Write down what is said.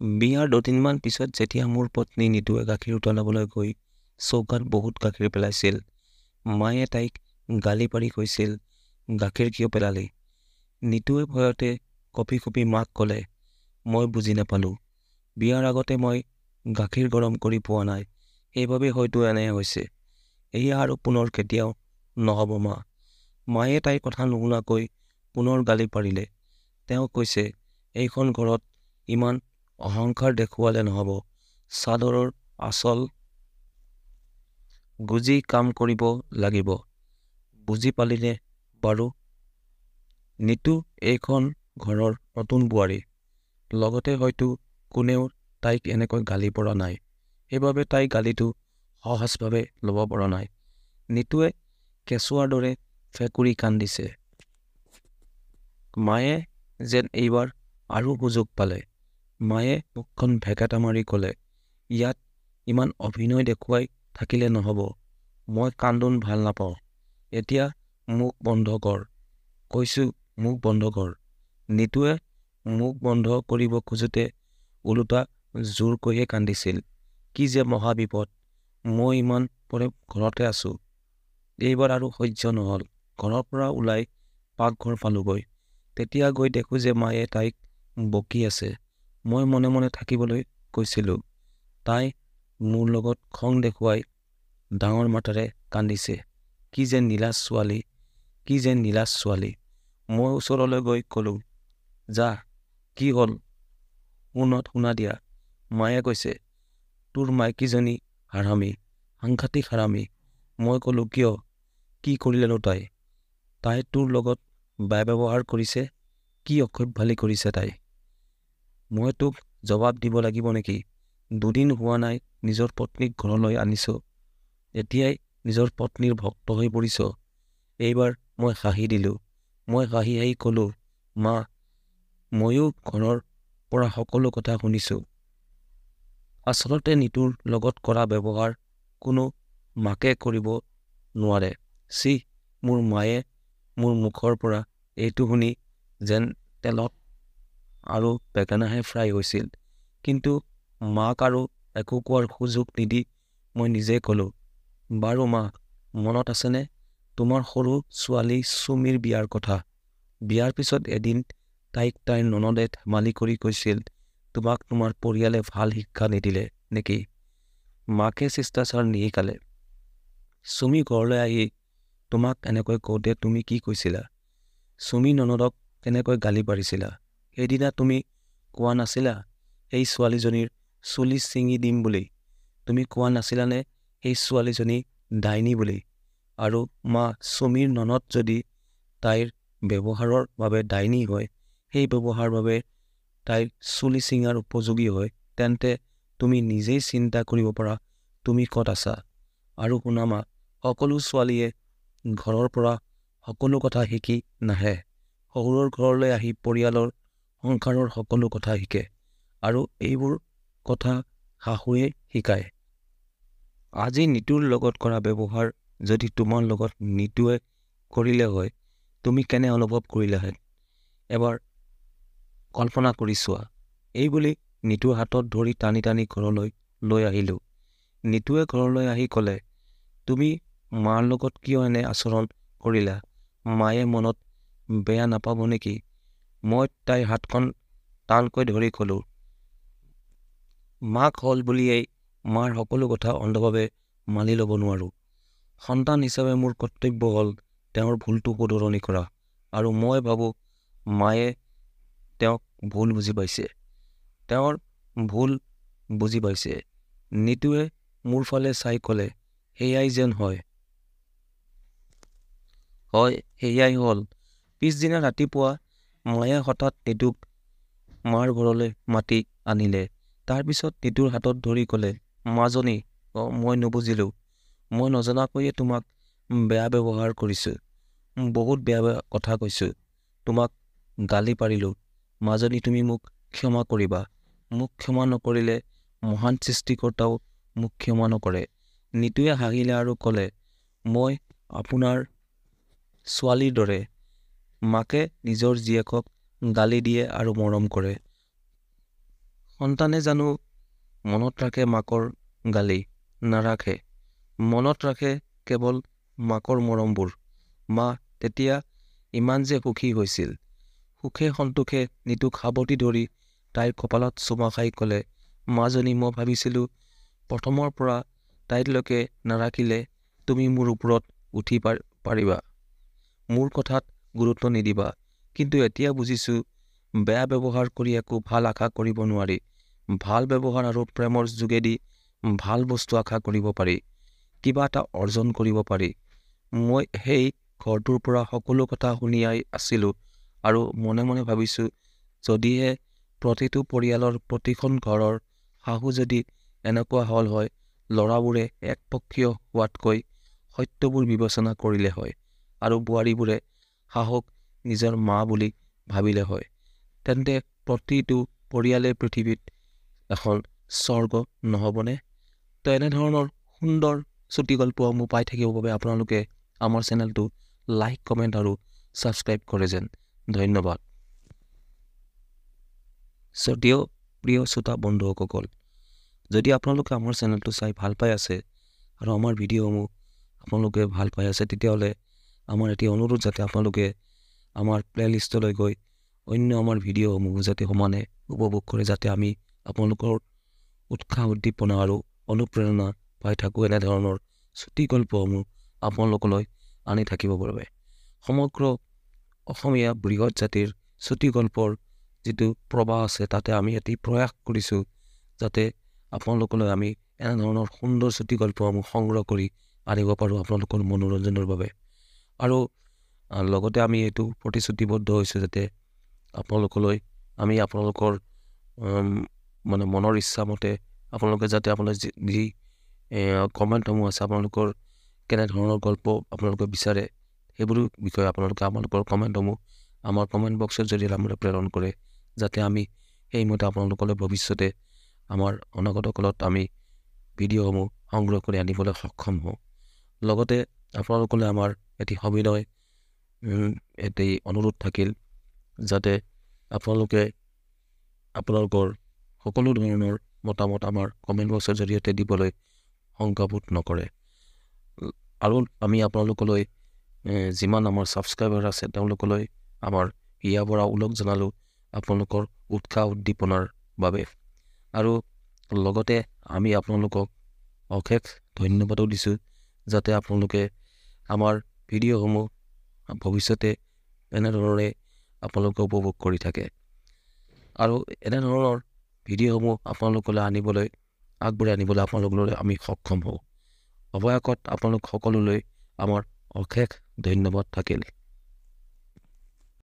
বিয়াৰ দুদিনমান পিছত যেতিয়া মোৰ পত্নী নিতুৱে গাখীৰ উতলাবলৈ গৈ চৌকাত বহুত গাখীৰ পেলাইছিল মায়ে তাইক গালি পাৰি কৈছিল গাখীৰ কিয় পেলালি নিতুৱে ভয়তে কপি কঁপি মাক ক'লে মই বুজি নাপালোঁ বিয়াৰ আগতে মই গাখীৰ গৰম কৰি পোৱা নাই সেইবাবে হয়তো এনে হৈছে এয়া আৰু পুনৰ কেতিয়াও নহ'ব মা মায়ে তাইৰ কথা নুশুনাকৈ পুনৰ গালি পাৰিলে তেওঁ কৈছে এইখন ঘৰত ইমান অহংকাৰ দেখুৱালে নহ'ব চাদৰৰ আচল গুজি কাম কৰিব লাগিব বুজি পালিলে বাৰু নিতু এইখন ঘৰৰ নতুন বোৱাৰী লগতে হয়তো কোনেও তাইক এনেকৈ গালি পৰা নাই সেইবাবে তাই গালিটো সহজভাৱে ল'ব পৰা নাই নিতুৱে কেঁচুৱাৰ দৰে ফেঁকুৰি কান্দিছে মায়ে যেন এইবাৰ আৰু সুযোগ পালে মায়ে মুখখন ভেকাটা মাৰি ক'লে ইয়াত ইমান অভিনয় দেখুৱাই থাকিলে নহ'ব মই কান্দোন ভাল নাপাওঁ এতিয়া মুখ বন্ধ কৰ কৈছোঁ মুখ বন্ধ কৰ নিতুৱে মুখ বন্ধ কৰিব খোজোঁতে ওলোটা জোৰকৈয়ে কান্দিছিল কি যে মহাবিপদ মই ইমান পৰে ঘৰতে আছোঁ এইবাৰ আৰু সহ্য নহ'ল ঘৰৰ পৰা ওলাই পাকঘৰ পালোঁগৈ তেতিয়া গৈ দেখোঁ যে মায়ে তাইক বকি আছে মই মনে মনে থাকিবলৈ কৈছিলোঁ তাই মোৰ লগত খং দেখুৱাই ডাঙৰ মাতেৰে কান্দিছে কি যে নীলাজ ছোৱালী কি যে নীলাজ ছোৱালী মই ওচৰলৈ গৈ ক'লোঁ যা কি হ'ল উন্নত শুনা দিয়া মায়ে কৈছে তোৰ মাইকীজনী হাৰামী সাংঘাতিক হাৰামী মই ক'লোঁ কিয় কি কৰিলেনো তাই তাই তোৰ লগত বেয়া ব্যৱহাৰ কৰিছে কি অক্ষভালি কৰিছে তাই মই তোক জবাব দিব লাগিব নেকি দুদিন হোৱা নাই নিজৰ পত্নীক ঘৰলৈ আনিছ এতিয়াই নিজৰ পত্নীৰ ভক্ত হৈ পৰিছ এইবাৰ মই হাঁহি দিলোঁ মই হাঁহি আহি ক'লোঁ মা ময়ো ঘৰৰ পৰা সকলো কথা শুনিছোঁ আচলতে নিতুৰ লগত কৰা ব্যৱহাৰ কোনো মাকে কৰিব নোৱাৰে চি মোৰ মায়ে মোৰ মুখৰ পৰা এইটো শুনি যেন তেলত আৰু বেগানাহে ফ্ৰাই হৈছিল কিন্তু মাক আৰু একো কোৱাৰ সুযোগ নিদি মই নিজে ক'লোঁ বাৰু মা মনত আছেনে তোমাৰ সৰু ছোৱালী চুমিৰ বিয়াৰ কথা বিয়াৰ পিছত এদিন তাইক তাইৰ ননদে ধেমালি কৰি কৈছিল তোমাক তোমাৰ পৰিয়ালে ভাল শিক্ষা নিদিলে নেকি মাকে চেষ্টাচাৰ নিশিকালে চুমি ঘৰলৈ আহি তোমাক এনেকৈ কওঁতে তুমি কি কৈছিলা চুমি ননদক কেনেকৈ গালি পাৰিছিলা সেইদিনা তুমি কোৱা নাছিলা সেই ছোৱালীজনীৰ চুলি ছিঙি দিম বুলি তুমি কোৱা নাছিলানে সেই ছোৱালীজনী ডাইনী বুলি আৰু মা চুমিৰ ননত যদি তাইৰ ব্যৱহাৰৰ বাবে ডাইনী হয় সেই ব্যৱহাৰৰ বাবে তাইৰ চুলি ছিঙাৰ উপযোগী হয় তেন্তে তুমি নিজেই চিন্তা কৰিব পৰা তুমি ক'ত আছা আৰু শুনা মা সকলো ছোৱালীয়ে ঘৰৰ পৰা সকলো কথা শিকি নাহে শহুৰৰ ঘৰলৈ আহি পৰিয়ালৰ সংসাৰৰ সকলো কথা শিকে আৰু এইবোৰ কথা শাহুৱে শিকায় আজি নিতুৰ লগত কৰা ব্যৱহাৰ যদি তোমাৰ লগত নিতুৱে কৰিলে হয় তুমি কেনে অনুভৱ কৰিলেহেঁত এবাৰ কল্পনা কৰি চোৱা এইবুলি নিতুৰ হাতত ধৰি টানি টানি ঘৰলৈ লৈ আহিলোঁ নিতুৱে ঘৰলৈ আহি ক'লে তুমি মাৰ লগত কিয় এনে আচৰণ কৰিলা মায়ে মনত বেয়া নাপাব নেকি মই তাইৰ হাতখন টানকৈ ধৰি ক'লোঁ মাক হ'ল বুলিয়েই মাৰ সকলো কথা অন্ধভাৱে মানি ল'ব নোৱাৰোঁ সন্তান হিচাপে মোৰ কৰ্তব্য হ'ল তেওঁৰ ভুলটো শুধৰণি কৰা আৰু মই ভাবোঁ মায়ে তেওঁক ভুল বুজি পাইছে তেওঁৰ ভুল বুজি পাইছে নিতুৱে মোৰ ফালে চাই ক'লে সেয়াই যেন হয় হয় সেয়াই হ'ল পিছদিনা ৰাতিপুৱা মায়ে হঠাৎ নিতুক মাৰ ঘৰলৈ মাতি আনিলে তাৰপিছত নিতুৰ হাতত ধৰি ক'লে মাজনী অঁ মই নুবুজিলোঁ মই নজনাকৈয়ে তোমাক বেয়া ব্যৱহাৰ কৰিছোঁ বহুত বেয়া বেয়া কথা কৈছোঁ তোমাক গালি পাৰিলোঁ মাজনী তুমি মোক ক্ষমা কৰিবা মোক ক্ষমা নকৰিলে মহান সৃষ্টিকৰ্তাও মোক ক্ষমা নকৰে নিতুৱে হাঁহিলে আৰু ক'লে মই আপোনাৰ ছোৱালীৰ দৰে মাকে নিজৰ জীয়েকক গালি দিয়ে আৰু মৰম কৰে সন্তানে জানো মনত ৰাখে মাকৰ গালি নাৰাখে মনত ৰাখে কেৱল মাকৰ মৰমবোৰ মা তেতিয়া ইমান যে সুখী হৈছিল সুখে সন্তোষে নিতুক সাৱটি ধৰি তাইৰ কপালত চুমা খাই ক'লে মাজনী মই ভাবিছিলোঁ প্ৰথমৰ পৰা তাইলৈকে নাৰাখিলে তুমি মোৰ ওপৰত উঠি পাৰ পাৰিবা মোৰ কথাত গুৰুত্ব নিদিবা কিন্তু এতিয়া বুজিছোঁ বেয়া ব্যৱহাৰ কৰি একো ভাল আশা কৰিব নোৱাৰি ভাল ব্যৱহাৰ আৰু প্ৰেমৰ যোগেদি ভাল বস্তু আশা কৰিব পাৰি কিবা এটা অৰ্জন কৰিব পাৰি মই সেই ঘৰটোৰ পৰা সকলো কথা শুনিয়াই আছিলোঁ আৰু মনে মনে ভাবিছোঁ যদিহে প্ৰতিটো পৰিয়ালৰ প্ৰতিখন ঘৰৰ শাহু যদি এনেকুৱা হ'ল হয় ল'ৰাবোৰে একপক্ষীয় হোৱাতকৈ সত্যবোৰ বিবেচনা কৰিলে হয় আৰু বোৱাৰীবোৰে শাহক নিজৰ মা বুলি ভাবিলে হয় তেন্তে প্ৰতিটো পৰিয়ালে পৃথিৱীত এখন স্বৰ্গ নহ'বনে তো এনেধৰণৰ সুন্দৰ চুটিগল্প মোৰ পাই থাকিবৰ বাবে আপোনালোকে আমাৰ চেনেলটো লাইক কমেণ্ট আৰু ছাবস্ক্ৰাইব কৰে যেন ধন্যবাদ যদিও প্ৰিয় শ্ৰোতা বন্ধুসকল যদি আপোনালোকে আমাৰ চেনেলটো চাই ভাল পাই আছে আৰু আমাৰ ভিডিঅ'সমূহ আপোনালোকে ভাল পাই আছে তেতিয়াহ'লে আমাৰ এটি অনুৰোধ যাতে আপোনালোকে আমাৰ প্লে'লিষ্টলৈ গৈ অন্য আমাৰ ভিডিঅ'সমূহো যাতে সমানে উপভোগ কৰে যাতে আমি আপোনালোকৰ উৎসাহ উদ্দীপনা আৰু অনুপ্ৰেৰণা পাই থাকোঁ এনেধৰণৰ চুটি গল্পসমূহ আপোনালোকলৈ আনি থাকিব পাৰোঁ সমগ্ৰ অসমীয়া বৃহৎ জাতিৰ চুটি গল্পৰ যিটো প্ৰবাহ আছে তাতে আমি এটি প্ৰয়াস কৰিছোঁ যাতে আপোনালোকলৈ আমি এনেধৰণৰ সুন্দৰ চুটি গল্পসমূহ সংগ্ৰহ কৰি আনিব পাৰোঁ আপোনালোকৰ মনোৰঞ্জনৰ বাবে আৰু লগতে আমি এইটো প্ৰতিশ্ৰুতিবদ্ধ হৈছোঁ যাতে আপোনালোকলৈ আমি আপোনালোকৰ মানে মনৰ ইচ্ছামতে আপোনালোকে যাতে আপোনালোকে যি যি কমেণ্টসমূহ আছে আপোনালোকৰ কেনেধৰণৰ গল্প আপোনালোকে বিচাৰে সেইবোৰ বিষয়ে আপোনালোকে আপোনালোকৰ কমেণ্টসমূহ আমাৰ কমেণ্ট বক্সত জৰিয়তে আপোনালোকে প্ৰেৰণ কৰে যাতে আমি সেইমতে আপোনালোকলৈ ভৱিষ্যতে আমাৰ অনাগত কালত আমি ভিডিঅ'সমূহ সংগ্ৰহ কৰি আনিবলৈ সক্ষম হওঁ লগতে আপোনালোকলৈ আমাৰ এটি সবিনয় এটি অনুৰোধ থাকিল যাতে আপোনালোকে আপোনালোকৰ সকলো ধৰণৰ মতামত আমাৰ কমেণ্ট বক্সৰ জৰিয়তে দিবলৈ শংকাবোধ নকৰে আৰু আমি আপোনালোকলৈ যিমান আমাৰ ছাবস্ক্ৰাইবাৰ আছে তেওঁলোকলৈ আমাৰ ইয়াৰ পৰা ওলগ জনালোঁ আপোনালোকৰ উৎসাহ উদ্দীপনাৰ বাবে আৰু লগতে আমি আপোনালোকক অশেষ ধন্যবাদো দিছোঁ যাতে আপোনালোকে আমাৰ ভিডিঅ'সমূহ ভৱিষ্যতে এনেধৰণে আপোনালোকে উপভোগ কৰি থাকে আৰু এনেধৰণৰ ভিডিঅ'সমূহ আপোনালোকলৈ আনিবলৈ আগবঢ়াই আনিবলৈ আপোনালোকলৈ আমি সক্ষম হওঁ অৱশেষত আপোনালোক সকলোলৈ আমাৰ অশেষ ধন্যবাদ থাকিল